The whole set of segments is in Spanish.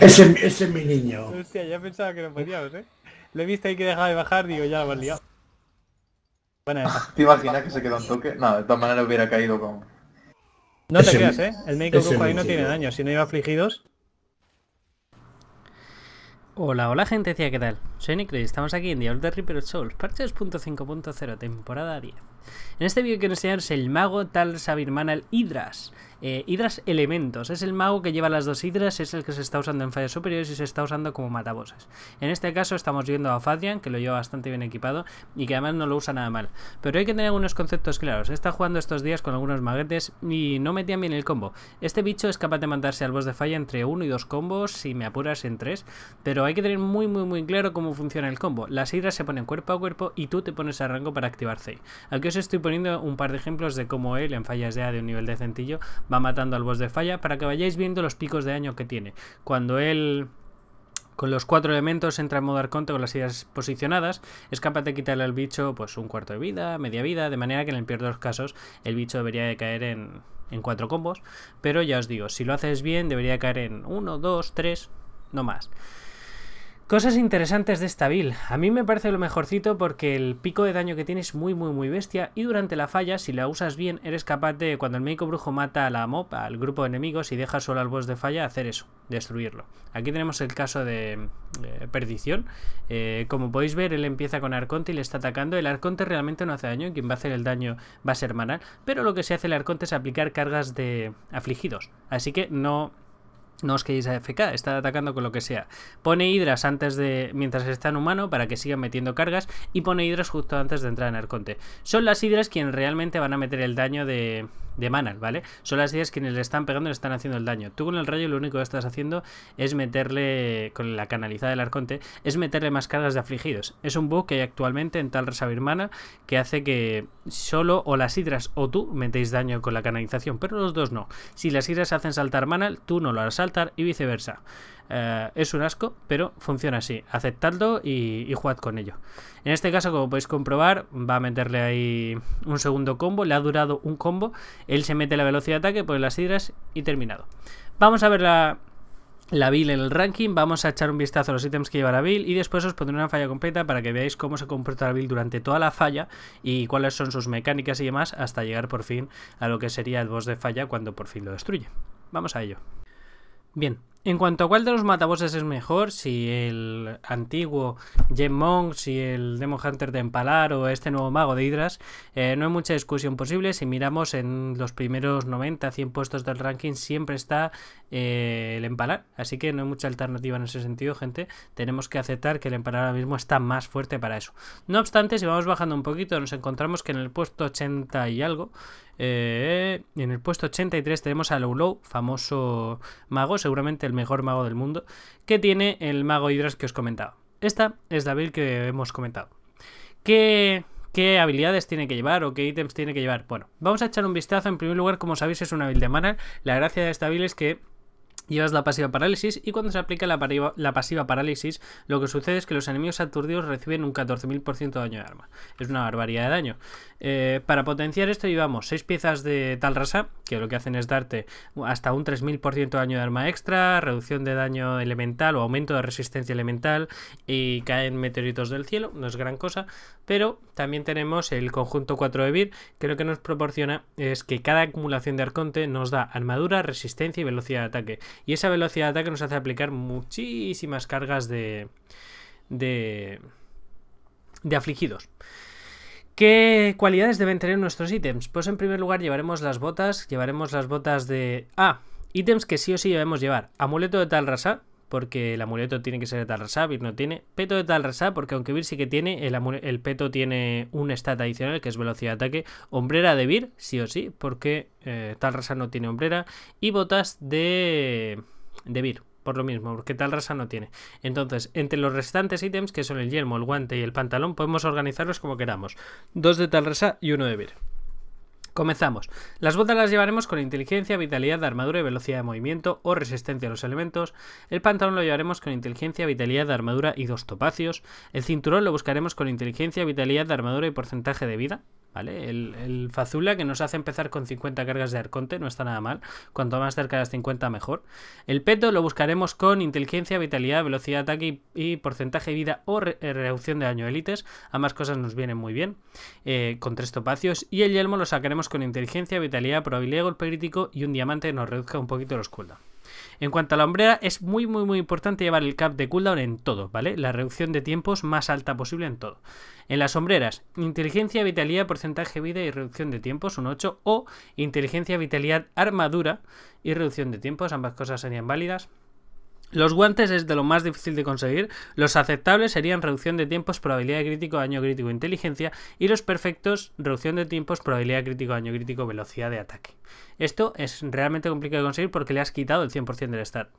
ese, ese, es mi niño. Hostia, ya pensaba que lo podíamos, ¿eh? Lo he visto ahí que dejaba de bajar, digo, ya lo hemos liado. Bueno, ¿Te imaginas que se quedó un toque? No, de todas maneras hubiera caído con... No te creas, ¿eh? El médico brujo ahí no tiene daño. Si no iba afligidos... Hola, hola gente, ¿qué tal? Soy Nicro y estamos aquí en Diablo de Reaper Souls, parche 2.5.0, temporada 10. En este vídeo quiero enseñaros el mago Tal Sabirmanal Hydras. Eh, hidras elementos, es el mago que lleva las dos hidras, es el que se está usando en fallas superiores y se está usando como matabosas En este caso estamos viendo a Fadian, que lo lleva bastante bien equipado y que además no lo usa nada mal. Pero hay que tener algunos conceptos claros, está jugando estos días con algunos maguetes y no metían bien el combo. Este bicho es capaz de mandarse al boss de falla entre uno y dos combos, si me apuras en tres, pero hay que tener muy muy muy claro cómo funciona el combo. Las hidras se ponen cuerpo a cuerpo y tú te pones a rango para activarse. Aquí os estoy poniendo un par de ejemplos de cómo él en fallas de A de un nivel decentillo va matando al boss de falla para que vayáis viendo los picos de daño que tiene. Cuando él con los cuatro elementos entra en modo arconte con las ideas posicionadas, es capaz de quitarle al bicho pues un cuarto de vida, media vida, de manera que en el peor de los casos el bicho debería de caer en, en cuatro combos, pero ya os digo, si lo haces bien debería caer en uno, dos, tres, no más. Cosas interesantes de esta build. A mí me parece lo mejorcito porque el pico de daño que tiene es muy muy muy bestia y durante la falla, si la usas bien, eres capaz de, cuando el médico brujo mata a la mob, al grupo de enemigos y deja solo al boss de falla, hacer eso, destruirlo. Aquí tenemos el caso de eh, perdición. Eh, como podéis ver, él empieza con Arconte y le está atacando. El Arconte realmente no hace daño, quien va a hacer el daño va a ser Manal, pero lo que se hace el Arconte es aplicar cargas de afligidos. Así que no no os quedéis FK, está atacando con lo que sea. Pone hidras antes de. mientras está en humano para que sigan metiendo cargas. Y pone hidras justo antes de entrar en Arconte. Son las hidras quienes realmente van a meter el daño de de Manal, ¿vale? Son las ideas quienes le están pegando y le están haciendo el daño. Tú con el rayo lo único que estás haciendo es meterle, con la canalizada del arconte, es meterle más cargas de afligidos. Es un bug que hay actualmente en tal mana. que hace que solo o las hidras o tú metéis daño con la canalización, pero los dos no. Si las hidras hacen saltar Manal, tú no lo harás saltar y viceversa. Eh, es un asco, pero funciona así. Aceptadlo y, y, jugad con ello. En este caso, como podéis comprobar, va a meterle ahí un segundo combo. Le ha durado un combo. Él se mete la velocidad de ataque, pone las hidras y terminado. Vamos a ver la, la build en el ranking, vamos a echar un vistazo a los ítems que lleva la build y después os pondré una falla completa para que veáis cómo se comporta la build durante toda la falla y cuáles son sus mecánicas y demás hasta llegar por fin a lo que sería el boss de falla cuando por fin lo destruye. Vamos a ello. Bien, en cuanto a cuál de los mataboses es mejor, si el antiguo Gem Monk, si el Demon Hunter de Empalar o este nuevo mago de Hidras, eh, no hay mucha discusión posible. Si miramos en los primeros 90, 100 puestos del ranking, siempre está eh, el Empalar. Así que no hay mucha alternativa en ese sentido, gente. Tenemos que aceptar que el Empalar ahora mismo está más fuerte para eso. No obstante, si vamos bajando un poquito, nos encontramos que en el puesto 80 y algo eh, eh, y en el puesto 83 tenemos a Lowlow, famoso mago, seguramente el mejor mago del mundo, que tiene el mago Hydras que os comentaba. Esta es la build que hemos comentado. ¿Qué, ¿Qué habilidades tiene que llevar o qué ítems tiene que llevar? Bueno, vamos a echar un vistazo. En primer lugar, como sabéis, es una build de mana. La gracia de esta build es que Llevas la pasiva parálisis y cuando se aplica la, pasiva parálisis, lo que sucede es que los enemigos aturdidos reciben un 14.000% de daño de arma. Es una barbaridad de daño. Eh, para potenciar esto llevamos 6 piezas de tal rasa, que lo que hacen es darte hasta un 3.000% de daño de arma extra, reducción de daño elemental o aumento de resistencia elemental y caen meteoritos del cielo, no es gran cosa. Pero también tenemos el conjunto 4 de bir. que lo que nos proporciona es que cada acumulación de arconte nos da armadura, resistencia y velocidad de ataque y esa velocidad de ataque nos hace aplicar muchísimas cargas de... de... afligidos. ¿Qué cualidades deben tener nuestros ítems? Pues en primer lugar llevaremos las botas, llevaremos las botas de... Ah, ítems que sí o sí debemos llevar. Amuleto de tal rasa, porque el amuleto tiene que ser de rasa, Vir no tiene. Peto de tal rasa. porque aunque Vir sí que tiene, el, peto tiene un stat adicional que es velocidad de ataque. Hombrera de Vir, sí o sí, porque eh, tal raza no tiene hombrera. Y botas de, de Vir, por lo mismo, porque tal raza no tiene. Entonces, entre los restantes ítems, que son el yelmo, el guante y el pantalón, podemos organizarlos como queramos. Dos de tal rasa y uno de Vir. Comenzamos. Las botas las llevaremos con inteligencia, vitalidad, armadura y velocidad de movimiento o resistencia a los elementos. El pantalón lo llevaremos con inteligencia, vitalidad, armadura y dos topacios. El cinturón lo buscaremos con inteligencia, vitalidad, armadura y porcentaje de vida. El, Fazula que nos hace empezar con 50 cargas de Arconte, no está nada mal. Cuanto más cerca de las 50, mejor. El Peto lo buscaremos con inteligencia, vitalidad, velocidad de ataque y, porcentaje de vida o eh, reducción de daño élites. Ambas cosas nos vienen muy bien. Eh, con tres topacios. Y el Yelmo lo sacaremos con inteligencia, vitalidad, probabilidad de golpe crítico y un diamante que nos reduzca un poquito los cooldowns. En cuanto a la hombrera, es muy, muy, muy importante llevar el cap de cooldown en todo, ¿vale? La reducción de tiempos más alta posible en todo. En las sombreras, inteligencia, vitalidad, porcentaje vida y reducción de tiempos, un 8, o inteligencia, vitalidad, armadura y reducción de tiempos, ambas cosas serían válidas. Los guantes es de lo más difícil de conseguir, los aceptables serían reducción de tiempos, probabilidad de crítico, daño crítico, inteligencia y los perfectos, reducción de tiempos, probabilidad de crítico, daño crítico, velocidad de ataque. Esto es realmente complicado de conseguir porque le has quitado el 100% del start.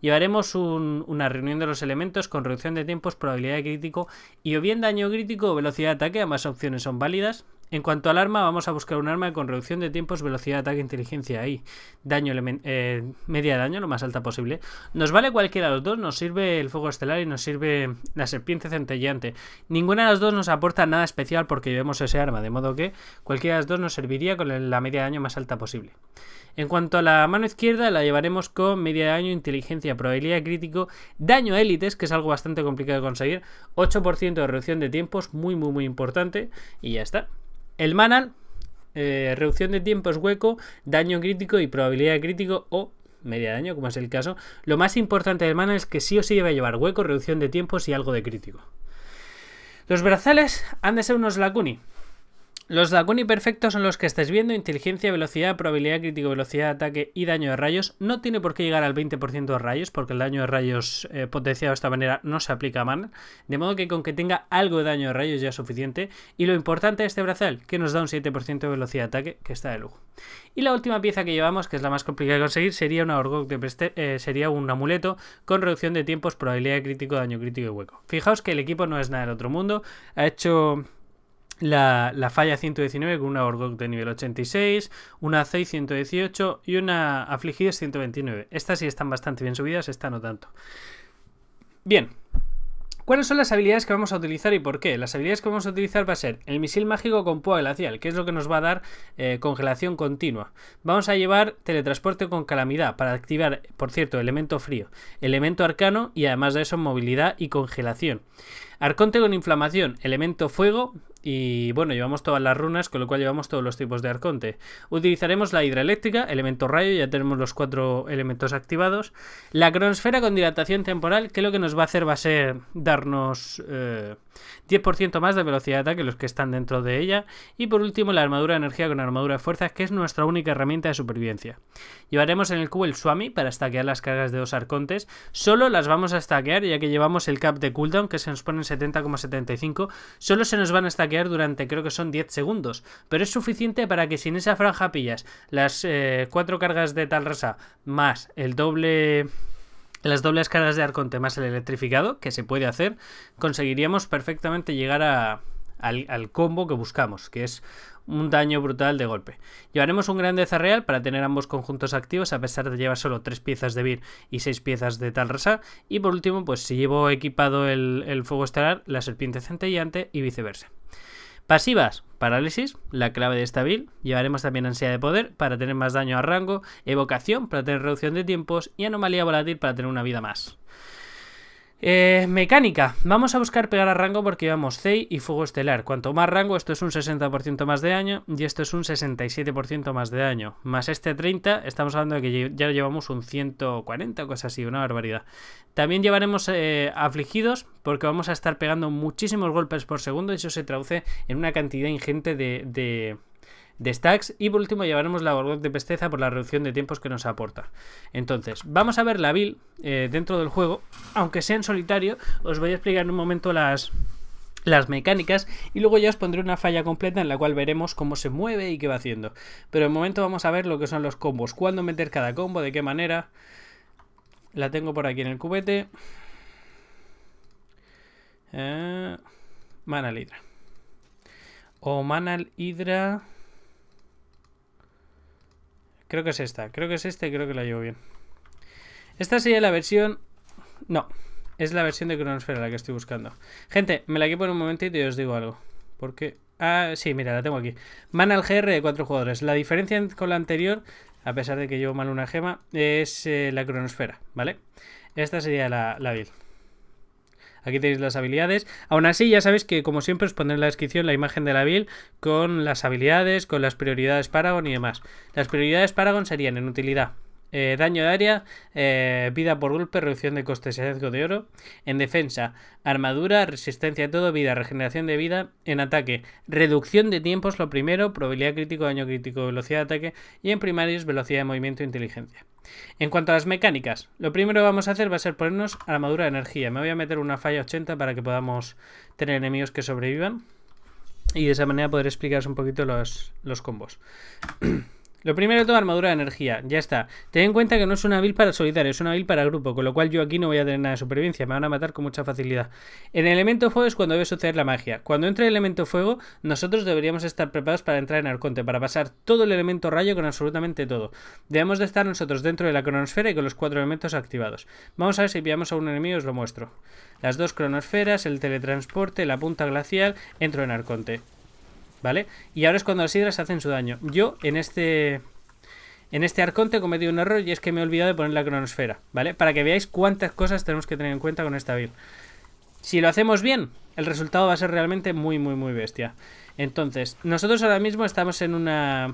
Llevaremos una reunión de los elementos con reducción de tiempos, probabilidad de crítico y o bien daño crítico o velocidad de ataque, ambas opciones son válidas, en cuanto al arma, vamos a buscar un arma con reducción de tiempos, velocidad, de ataque, inteligencia y daño, eh, media de daño, lo más alta posible. Nos vale cualquiera de los dos, nos sirve el fuego estelar y nos sirve la serpiente centelleante. Ninguna de las dos nos aporta nada especial porque llevemos ese arma, de modo que cualquiera de las dos nos serviría con la media de daño más alta posible. En cuanto a la mano izquierda, la llevaremos con media de daño, inteligencia, probabilidad crítico, daño élites, que es algo bastante complicado de conseguir, 8% de reducción de tiempos, muy muy muy importante, y ya está. El Manal, eh, reducción de tiempos hueco, daño crítico y probabilidad de crítico o media daño, como es el caso. Lo más importante del manan es que sí o sí debe llevar hueco, reducción de tiempos y algo de crítico. Los brazales han de ser unos lacuni. Los Dakuni perfectos son los que estáis viendo, inteligencia, velocidad, probabilidad crítico, velocidad de ataque y daño de rayos. No tiene por qué llegar al 20% de rayos, porque el daño de rayos eh, potenciado de esta manera no se aplica a mana. De modo que con que tenga algo de daño de rayos ya es suficiente. Y lo importante es este brazal, que nos da un 7% de velocidad de ataque, que está de lujo. Y la última pieza que llevamos, que es la más complicada de conseguir, sería, una eh, sería un amuleto con reducción de tiempos, probabilidad de crítico, daño crítico y hueco. Fijaos que el equipo no es nada del otro mundo, ha hecho la, falla 119 con una Orgog de nivel 86, una Zei 118 y una afligida 129. Estas sí están bastante bien subidas, esta no tanto. Bien. ¿Cuáles son las habilidades que vamos a utilizar y por qué? Las habilidades que vamos a utilizar va a ser el misil mágico con púa glacial, que es lo que nos va a dar eh, congelación continua. Vamos a llevar teletransporte con calamidad para activar, por cierto, elemento frío, elemento arcano y además de eso movilidad y congelación. Arconte con inflamación, elemento fuego y bueno, llevamos todas las runas, con lo cual llevamos todos los tipos de arconte. Utilizaremos la hidroeléctrica, elemento rayo, ya tenemos los cuatro elementos activados. La cronosfera con dilatación temporal, que lo que nos va a hacer va a ser darnos 10% eh, más de velocidad de ataque los que están dentro de ella. Y por último, la armadura de energía con armadura de fuerza que es nuestra única herramienta de supervivencia. Llevaremos en el cubo el Swami para stackear las cargas de dos arcontes. Solo las vamos a stackear ya que llevamos el cap de cooldown que se nos pone 70,75, solo se nos van a stackear durante creo que son 10 segundos, pero es suficiente para que si en esa franja pillas las 4 eh, cargas de tal más el doble las dobles cargas de Arconte más el electrificado, que se puede hacer, conseguiríamos perfectamente llegar al, combo que buscamos, que es un daño brutal de golpe. Llevaremos un grandeza real para tener ambos conjuntos activos a pesar de llevar solo 3 piezas de vir y 6 piezas de tal rasa. Y por último, pues si llevo equipado el, el fuego estelar, la serpiente centellante y viceversa. Pasivas, parálisis, la clave de esta build. Llevaremos también Ansia de poder para tener más daño a rango, evocación para tener reducción de tiempos y anomalía volátil para tener una vida más. Eh, mecánica. Vamos a buscar pegar a rango porque llevamos CEI y Fuego Estelar. Cuanto más rango, esto es un 60% más de daño y esto es un 67% más de daño. Más este 30, estamos hablando de que ya llevamos un 140 o cosas así, una barbaridad. También llevaremos eh, afligidos porque vamos a estar pegando muchísimos golpes por segundo y eso se traduce en una cantidad ingente de de stacks y por último llevaremos la Borgot de Pesteza por la reducción de tiempos que nos aporta. Entonces, vamos a ver la build eh, dentro del juego, aunque sea en solitario, os voy a explicar en un momento las, las mecánicas y luego ya os pondré una falla completa en la cual veremos cómo se mueve y qué va haciendo. Pero de momento vamos a ver lo que son los combos, cuándo meter cada combo, de qué manera. La tengo por aquí en el cubete. Eh, Manal Hydra. O Manal Hydra. Creo que es esta. Creo que es esta y creo que la llevo bien. Esta sería la versión... No. Es la versión de Cronosfera la que estoy buscando. Gente, me la quepo en un momentito y os digo algo. Porque... Ah, sí, mira, la tengo aquí. al GR de cuatro jugadores. La diferencia con la anterior, a pesar de que llevo mal una gema, es eh, la cronosfera, ¿vale? Esta sería la, la build. Aquí tenéis las habilidades. Aún así, ya sabéis que como siempre os pondré en la descripción la imagen de la build con las habilidades, con las prioridades Paragon y demás. Las prioridades Paragon serían en utilidad eh, daño de área, eh, vida por golpe, reducción de costes y hallazgo de oro. En defensa, armadura, resistencia de todo, vida, regeneración de vida. En ataque, reducción de tiempos, lo primero, probabilidad crítico, daño crítico, velocidad de ataque. Y en primarios, velocidad de movimiento e inteligencia. En cuanto a las mecánicas, lo primero que vamos a hacer va a ser ponernos armadura de energía. Me voy a meter una falla 80 para que podamos tener enemigos que sobrevivan. Y de esa manera poder explicaros un poquito los, los combos. Lo primero es tomar armadura de energía. Ya está. Ten en cuenta que no es una build para solitario, es una build para grupo, con lo cual yo aquí no voy a tener nada de supervivencia, me van a matar con mucha facilidad. En el elemento fuego es cuando debe suceder la magia. Cuando entre el elemento fuego, nosotros deberíamos estar preparados para entrar en Arconte, para pasar todo el elemento rayo con absolutamente todo. Debemos de estar nosotros dentro de la cronosfera y con los cuatro elementos activados. Vamos a ver si pillamos a un enemigo os lo muestro. Las dos cronosferas, el teletransporte, la punta glacial, entro en Arconte. ¿vale? Y ahora es cuando las hidras hacen su daño. Yo en este... En este arconte he cometido un error y es que me he olvidado de poner la cronosfera, ¿vale? Para que veáis cuántas cosas tenemos que tener en cuenta con esta build. Si lo hacemos bien, el resultado va a ser realmente muy, muy, muy bestia. Entonces, nosotros ahora mismo estamos en una...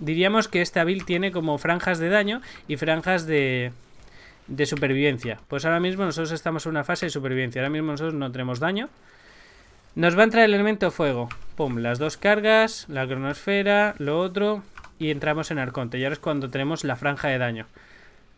Diríamos que esta build tiene como franjas de daño y franjas de, de supervivencia. Pues ahora mismo nosotros estamos en una fase de supervivencia. Ahora mismo nosotros no tenemos daño. Nos va a entrar el elemento fuego. Pum, las dos cargas, la cronosfera, lo otro. Y entramos en Arconte. Y ahora es cuando tenemos la franja de daño.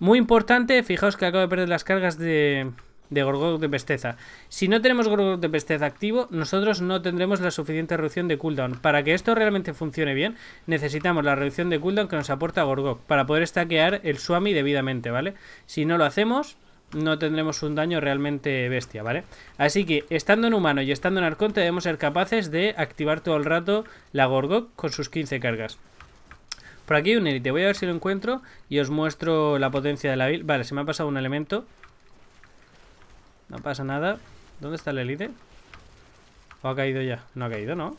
Muy importante, fijaos que acabo de perder las cargas de, de de Pesteza. Si no tenemos Gorgok de Pesteza activo, nosotros no tendremos la suficiente reducción de cooldown. Para que esto realmente funcione bien, necesitamos la reducción de cooldown que nos aporta Gorgok para poder stackear el Swami debidamente, ¿vale? Si no lo hacemos, no tendremos un daño realmente bestia, ¿vale? Así que, estando en humano y estando en arconte, debemos ser capaces de activar todo el rato la Gorgok con sus 15 cargas. Por aquí hay un élite, voy a ver si lo encuentro y os muestro la potencia de la build. Vale, se me ha pasado un elemento. No pasa nada. ¿Dónde está el élite? ¿O ha caído ya? No ha caído, ¿no?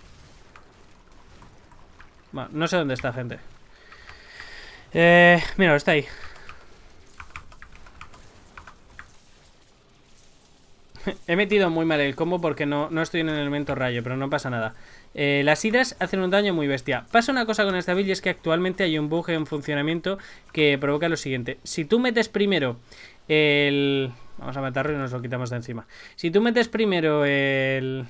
Bueno, no sé dónde está, gente. Eh, mira, está ahí. He metido muy mal el combo porque no, estoy en el elemento rayo, pero no pasa nada. Eh, las iras hacen un daño muy bestia. Pasa una cosa con esta build y es que actualmente hay un bug en funcionamiento que provoca lo siguiente. Si tú metes primero el... Vamos a matarlo y nos lo quitamos de encima. Si tú metes primero el...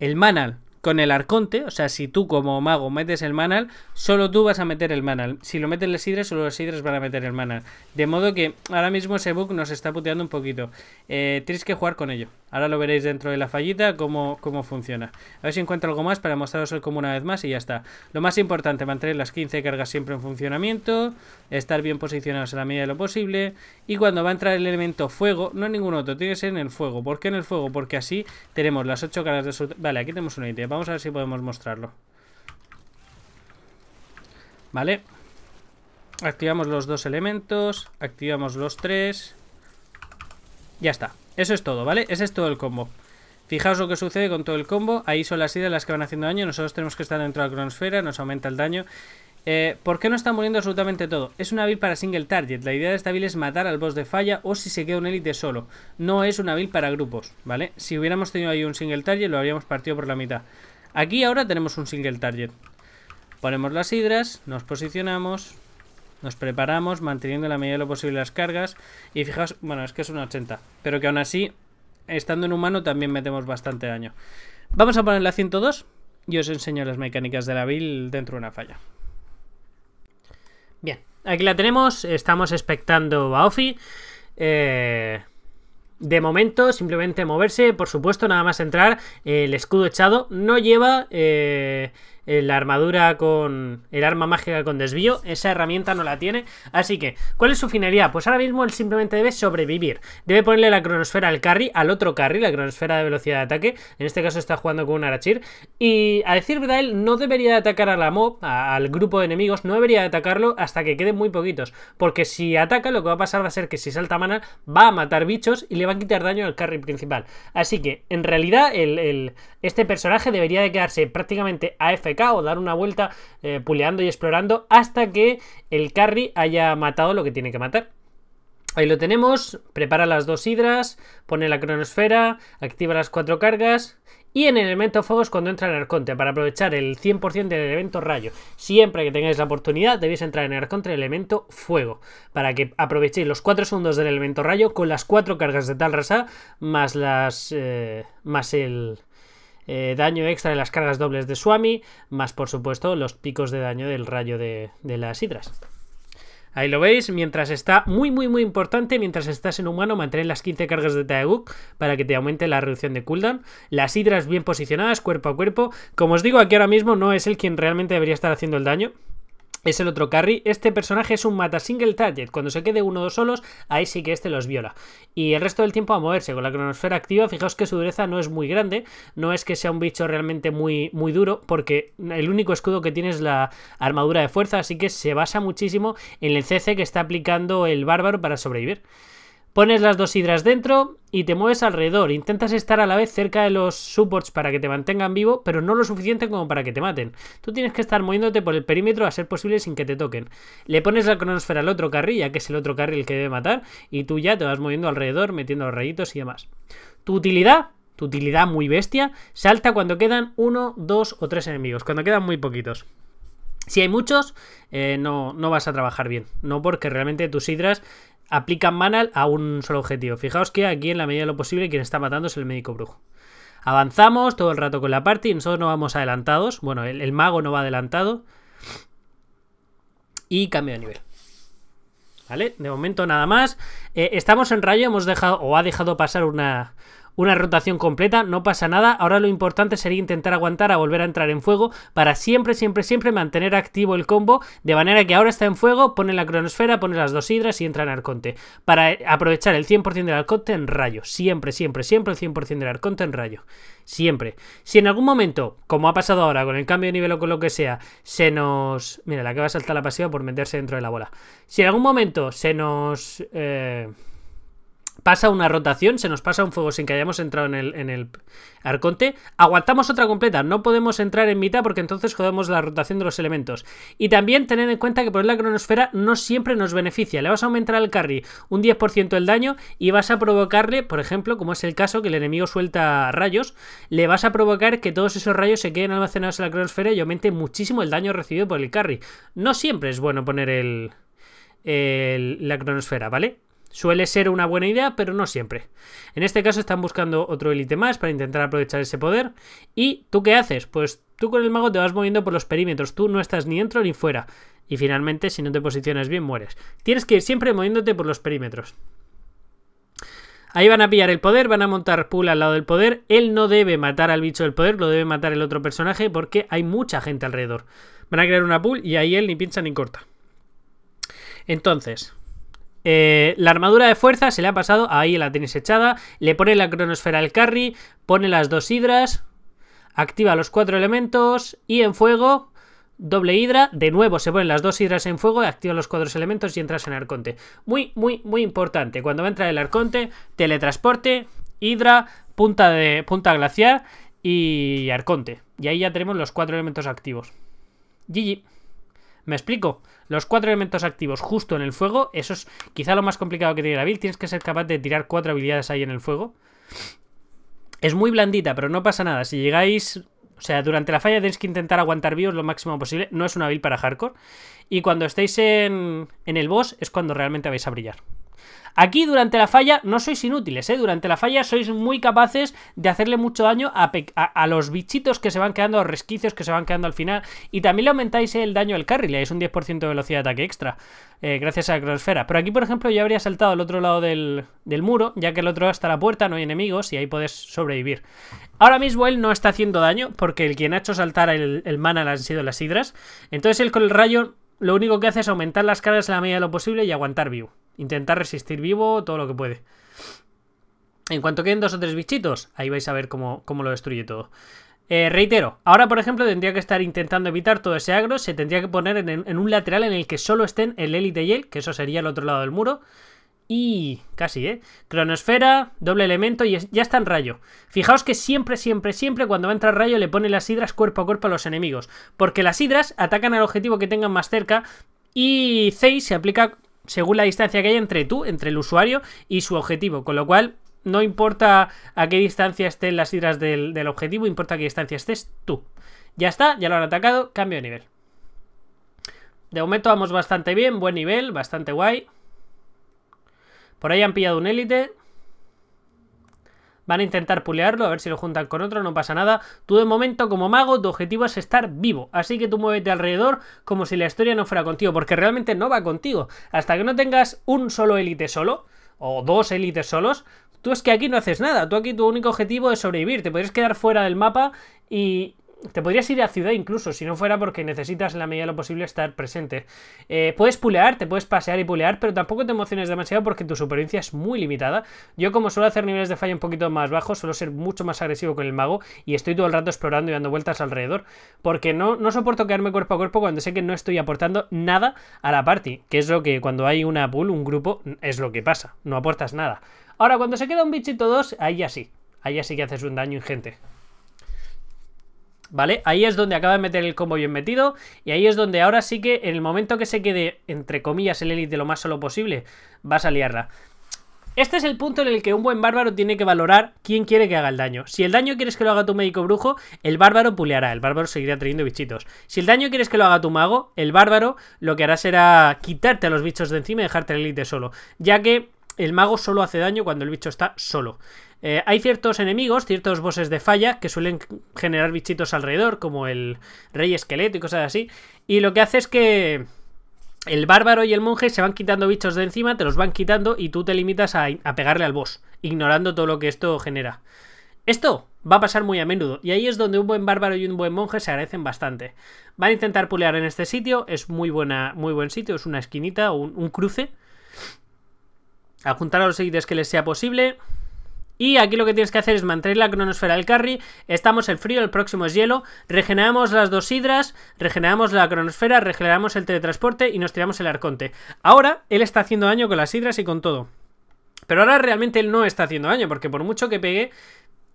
El manal con el arconte, o sea, si tú como mago metes el manal, solo tú vas a meter el manal. Si lo meten las sidres, solo los sidres van a meter el manal. De modo que ahora mismo ese bug nos está puteando un poquito. Eh, tienes que jugar con ello. Ahora lo veréis dentro de la fallita cómo, cómo funciona. A ver si encuentro algo más para mostraros el como una vez más y ya está. Lo más importante, mantener las 15 cargas siempre en funcionamiento, estar bien posicionados en la medida de lo posible y cuando va a entrar el elemento fuego, no ningún otro, tiene que ser en el fuego. ¿Por qué en el fuego? Porque así tenemos las 8 cargas de su... Vale, aquí tenemos una idea. Vamos a ver si podemos mostrarlo. Vale. Activamos los dos elementos. Activamos los tres. Ya está. Eso es todo, ¿vale? Ese es todo el combo. Fijaos lo que sucede con todo el combo. Ahí son las ideas las que van haciendo daño. Nosotros tenemos que estar dentro de la cronosfera. Nos aumenta el daño. Eh, ¿Por qué no está muriendo absolutamente todo? Es una build para single target. La idea de esta build es matar al boss de falla o si se queda un élite solo. No es una build para grupos, ¿vale? Si hubiéramos tenido ahí un single target lo habríamos partido por la mitad. Aquí ahora tenemos un single target. Ponemos las hidras, nos posicionamos, nos preparamos manteniendo en la medida de lo posible las cargas. Y fijaos, bueno, es que es un 80. Pero que aún así, estando en humano también metemos bastante daño. Vamos a poner la 102 y os enseño las mecánicas de la build dentro de una falla. Bien, aquí la tenemos. Estamos expectando a Ofi. Eh, de momento, simplemente moverse, por supuesto, nada más entrar, el escudo echado no lleva eh, eh, la armadura con el arma mágica con desvío, esa herramienta no la tiene. Así que, ¿cuál es su finalidad? Pues ahora mismo él simplemente debe sobrevivir. Debe ponerle la cronosfera al carry, al otro carry, la cronosfera de velocidad de ataque. En este caso está jugando con un Arachir. Y a decir verdad, él no debería atacar a la mob, al grupo de enemigos, no debería atacarlo hasta que queden muy poquitos. Porque si ataca, lo que va a pasar va a ser que si salta mana, va a matar bichos y le va a quitar daño al carry principal. Así que, en realidad, el, este personaje debería de quedarse prácticamente a efecto o dar una vuelta eh, puleando y explorando hasta que el carry haya matado lo que tiene que matar. Ahí lo tenemos, prepara las dos hidras, pone la cronosfera, activa las cuatro cargas y en el elemento fuego es cuando entra en Arconte para aprovechar el 100% del elemento rayo. Siempre que tengáis la oportunidad debéis entrar en Arconte el elemento fuego para que aprovechéis los cuatro segundos del elemento rayo con las cuatro cargas de rasa más las... Eh, más el eh, daño extra de las cargas dobles de Swami, más por supuesto los picos de daño del rayo de, las hidras. Ahí lo veis, mientras está muy muy muy importante, mientras estás en humano, mantener las 15 cargas de Taeguk para que te aumente la reducción de cooldown. Las hidras bien posicionadas, cuerpo a cuerpo. Como os digo, aquí ahora mismo no es el quien realmente debería estar haciendo el daño, es el otro carry. Este personaje es un mata single target. Cuando se quede uno o dos solos, ahí sí que este los viola. Y el resto del tiempo a moverse. Con la cronosfera activa, fijaos que su dureza no es muy grande. No es que sea un bicho realmente muy, muy duro, porque el único escudo que tiene es la armadura de fuerza. Así que se basa muchísimo en el CC que está aplicando el bárbaro para sobrevivir. Pones las dos hidras dentro y te mueves alrededor. Intentas estar a la vez cerca de los supports para que te mantengan vivo, pero no lo suficiente como para que te maten. Tú tienes que estar moviéndote por el perímetro a ser posible sin que te toquen. Le pones la cronosfera al otro carril, ya que es el otro carril que debe matar, y tú ya te vas moviendo alrededor, metiendo los rayitos y demás. Tu utilidad, tu utilidad muy bestia, salta cuando quedan uno, dos o tres enemigos, cuando quedan muy poquitos. Si hay muchos, eh, no, no vas a trabajar bien. No porque realmente tus hidras aplican manal a un solo objetivo. Fijaos que aquí en la medida de lo posible quien está matando es el médico brujo. Avanzamos todo el rato con la party, nosotros no vamos adelantados, bueno, el, mago no va adelantado. Y cambio de nivel. ¿Vale? De momento nada más. Eh, estamos en rayo, hemos dejado o ha dejado pasar una, una rotación completa, no pasa nada. Ahora lo importante sería intentar aguantar a volver a entrar en fuego para siempre, siempre, siempre mantener activo el combo, de manera que ahora está en fuego, pone la cronosfera, pone las dos hidras y entra en arconte. Para aprovechar el 100% del arconte en rayo. Siempre, siempre, siempre el 100% del arconte en rayo. Siempre. Si en algún momento, como ha pasado ahora con el cambio de nivel o con lo que sea, se nos... Mira, la que va a saltar la pasiva por meterse dentro de la bola. Si en algún momento se nos... Eh Pasa una rotación, se nos pasa un fuego sin que hayamos entrado en el, en el arconte. Aguantamos otra completa, no podemos entrar en mitad porque entonces jodemos la rotación de los elementos. Y también tener en cuenta que poner la cronosfera no siempre nos beneficia. Le vas a aumentar al carry un 10% el daño y vas a provocarle, por ejemplo, como es el caso que el enemigo suelta rayos, le vas a provocar que todos esos rayos se queden almacenados en la cronosfera y aumente muchísimo el daño recibido por el carry. No siempre es bueno poner el, el la cronosfera, ¿vale? Suele ser una buena idea, pero no siempre. En este caso están buscando otro élite más para intentar aprovechar ese poder. ¿Y tú qué haces? Pues tú con el mago te vas moviendo por los perímetros, tú no estás ni dentro ni fuera. Y finalmente, si no te posicionas bien, mueres. Tienes que ir siempre moviéndote por los perímetros. Ahí van a pillar el poder, van a montar pool al lado del poder. Él no debe matar al bicho del poder, lo debe matar el otro personaje porque hay mucha gente alrededor. Van a crear una pool y ahí él ni pincha ni corta. Entonces, eh, la armadura de fuerza se le ha pasado, ahí la tenéis echada. Le pone la cronosfera al carry, pone las dos hidras, activa los cuatro elementos y en fuego, doble hidra. De nuevo se ponen las dos hidras en fuego, activa los cuatro elementos y entras en arconte. Muy, muy, muy importante. Cuando va a entrar el arconte, teletransporte, hidra, punta, de, punta glaciar y arconte. Y ahí ya tenemos los cuatro elementos activos. GG. Me explico. Los cuatro elementos activos justo en el fuego, eso es quizá lo más complicado que tiene la build. Tienes que ser capaz de tirar cuatro habilidades ahí en el fuego. Es muy blandita, pero no pasa nada. Si llegáis... O sea, durante la falla tenéis que intentar aguantar vivos lo máximo posible. No es una build para hardcore. Y cuando estéis en, en el boss es cuando realmente vais a brillar. Aquí durante la falla no sois inútiles, ¿eh? Durante la falla sois muy capaces de hacerle mucho daño a, los bichitos que se van quedando, a los resquicios que se van quedando al final. Y también le aumentáis el daño al carry, le dais un 10% de velocidad de ataque extra, eh, gracias a la cronosfera. Pero aquí, por ejemplo, yo habría saltado al otro lado del, muro, ya que el otro lado está la puerta, no hay enemigos y ahí podés sobrevivir. Ahora mismo él no está haciendo daño, porque el quien ha hecho saltar el, el mana han sido las hidras. Entonces él con el rayo lo único que hace es aumentar las cargas en la medida de lo posible y aguantar view. Intentar resistir vivo todo lo que puede. En cuanto queden dos o tres bichitos, ahí vais a ver cómo, lo destruye todo. Eh, reitero, ahora por ejemplo tendría que estar intentando evitar todo ese agro, se tendría que poner en, un lateral en el que solo estén el élite y el, que eso sería el otro lado del muro. Y casi, ¿eh? Cronosfera, doble elemento y ya está en rayo. Fijaos que siempre, siempre, siempre cuando va a entrar rayo le pone las hidras cuerpo a cuerpo a los enemigos. Porque las hidras atacan al objetivo que tengan más cerca y Zeiss se aplica según la distancia que hay entre tú, entre el usuario y su objetivo, con lo cual no importa a qué distancia estén las hidras del, del, objetivo, importa a qué distancia estés tú. Ya está, ya lo han atacado, cambio de nivel. De momento vamos bastante bien, buen nivel, bastante guay. Por ahí han pillado un élite. Van a intentar pulearlo, a ver si lo juntan con otro, no pasa nada. Tú de momento como mago, tu objetivo es estar vivo, así que tú muévete alrededor como si la historia no fuera contigo, porque realmente no va contigo. Hasta que no tengas un solo élite solo, o dos élites solos, tú es que aquí no haces nada, tú aquí tu único objetivo es sobrevivir, te puedes quedar fuera del mapa y, te podrías ir a ciudad incluso, si no fuera porque necesitas en la medida de lo posible estar presente. Eh, puedes pulear, te puedes pasear y pulear, pero tampoco te emociones demasiado porque tu supervivencia es muy limitada. Yo como suelo hacer niveles de falla un poquito más bajos, suelo ser mucho más agresivo con el mago y estoy todo el rato explorando y dando vueltas alrededor. Porque no, no soporto quedarme cuerpo a cuerpo cuando sé que no estoy aportando nada a la party, que es lo que cuando hay una pool, un grupo, es lo que pasa, no aportas nada. Ahora, cuando se queda un bichito dos, ahí ya sí, ahí ya sí que haces un daño ingente. ¿vale? Ahí es donde acaba de meter el combo bien metido y ahí es donde ahora sí que en el momento que se quede, entre comillas, el élite lo más solo posible, vas a liarla. Este es el punto en el que un buen bárbaro tiene que valorar quién quiere que haga el daño. Si el daño quieres que lo haga tu médico brujo, el bárbaro puleará, el bárbaro seguirá trayendo bichitos. Si el daño quieres que lo haga tu mago, el bárbaro lo que hará será quitarte a los bichos de encima y dejarte el élite solo. Ya que el mago solo hace daño cuando el bicho está solo. Eh, hay ciertos enemigos, ciertos bosses de falla que suelen generar bichitos alrededor, como el rey esqueleto y cosas así. Y lo que hace es que el bárbaro y el monje se van quitando bichos de encima, te los van quitando y tú te limitas a, pegarle al boss, ignorando todo lo que esto genera. Esto va a pasar muy a menudo y ahí es donde un buen bárbaro y un buen monje se agradecen bastante. Van a intentar pulear en este sitio, es muy, buena, muy buen sitio, es una esquinita un cruce Apuntar a los seguidores que les sea posible. Y aquí lo que tienes que hacer es mantener la cronosfera del carry. Estamos el frío, el próximo es hielo. Regeneramos las dos hidras, regeneramos la cronosfera, regeneramos el teletransporte y nos tiramos el arconte. Ahora él está haciendo daño con las hidras y con todo. Pero ahora realmente él no está haciendo daño, porque por mucho que pegue,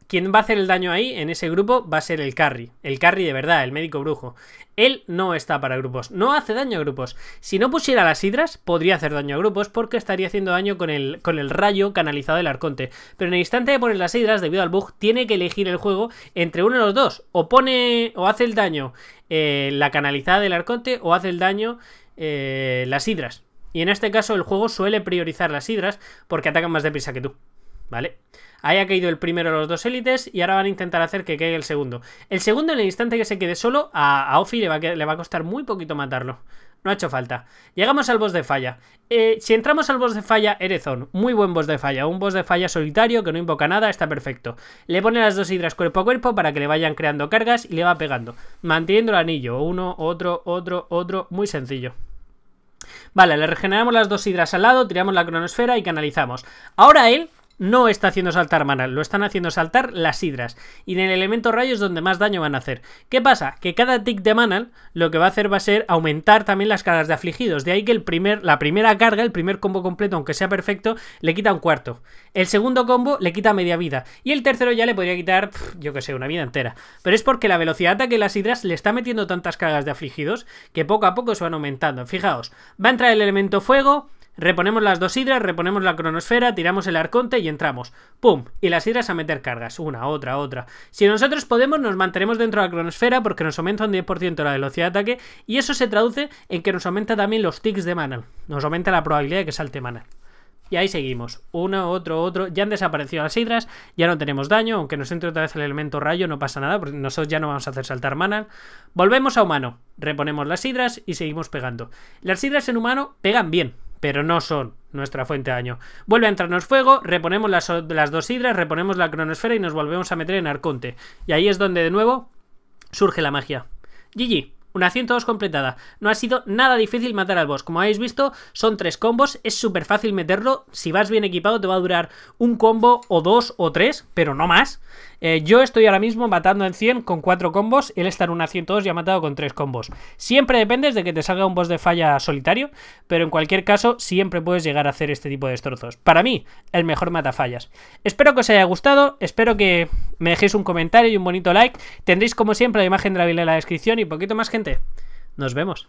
quien va a hacer el daño ahí, en ese grupo, va a ser el carry. El carry de verdad, el médico brujo. Él no está para grupos, no hace daño a grupos. Si no pusiera las hidras, podría hacer daño a grupos porque estaría haciendo daño con el, con el rayo canalizado del arconte. Pero en el instante de poner las hidras, debido al bug, tiene que elegir el juego entre uno de los dos. O pone o hace el daño eh, la canalizada del arconte o hace el daño eh, las hidras. Y en este caso el juego suele priorizar las hidras porque atacan más deprisa que tú. ¿vale? Ahí ha caído el primero de los dos élites y ahora van a intentar hacer que caiga el segundo. El segundo, en el instante que se quede solo, a, a le va a, costar muy poquito matarlo. No ha hecho falta. Llegamos al boss de falla. Eh, si entramos al boss de falla, Erezon Muy buen boss de falla. Un boss de falla solitario que no invoca nada, está perfecto. Le pone las dos hidras cuerpo a cuerpo para que le vayan creando cargas y le va pegando. Manteniendo el anillo. Uno, otro, otro, otro. Muy sencillo. Vale, le regeneramos las dos hidras al lado, tiramos la cronosfera y canalizamos. Ahora él no está haciendo saltar manal, lo están haciendo saltar las hidras. Y en el elemento rayo es donde más daño van a hacer. ¿Qué pasa? Que cada tick de manal lo que va a hacer va a ser aumentar también las cargas de afligidos. De ahí que el primer, la primera carga, el primer combo completo, aunque sea perfecto, le quita un cuarto. El segundo combo le quita media vida. Y el tercero ya le podría quitar, yo que sé, una vida entera. Pero es porque la velocidad de ataque de las hidras le está metiendo tantas cargas de afligidos que poco a poco se van aumentando. Fijaos, va a entrar el elemento fuego Reponemos las dos hidras, reponemos la cronosfera, tiramos el arconte y entramos. ¡Pum! Y las hidras a meter cargas, una, otra, otra. Si nosotros podemos, nos mantenemos dentro de la cronosfera porque nos aumenta un 10% la velocidad de ataque y eso se traduce en que nos aumenta también los ticks de mana. Nos aumenta la probabilidad de que salte mana. Y ahí seguimos, uno, otro, otro. Ya han desaparecido las hidras, ya no tenemos daño, aunque nos entre otra vez el elemento rayo, no pasa nada, porque nosotros ya no vamos a hacer saltar mana. Volvemos a humano, reponemos las hidras y seguimos pegando. Las hidras en humano pegan bien, pero no son nuestra fuente de daño. Vuelve a entrarnos fuego, reponemos las, las dos hidras, reponemos la cronosfera y nos volvemos a meter en Arconte. Y ahí es donde de nuevo surge la magia. GG. Una 102 completada. No ha sido nada difícil matar al boss. Como habéis visto, son tres combos. Es súper fácil meterlo. Si vas bien equipado, te va a durar un combo o dos o tres, pero no más. Eh, yo estoy ahora mismo matando en 100 con cuatro combos. Él está en una 102 y ha matado con tres combos. Siempre dependes de que te salga un boss de falla solitario, pero en cualquier caso, siempre puedes llegar a hacer este tipo de destrozos. Para mí, el mejor mata fallas Espero que os haya gustado. Espero que me dejéis un comentario y un bonito like. Tendréis, como siempre, la imagen de la vila en la descripción y poquito más gente nos vemos.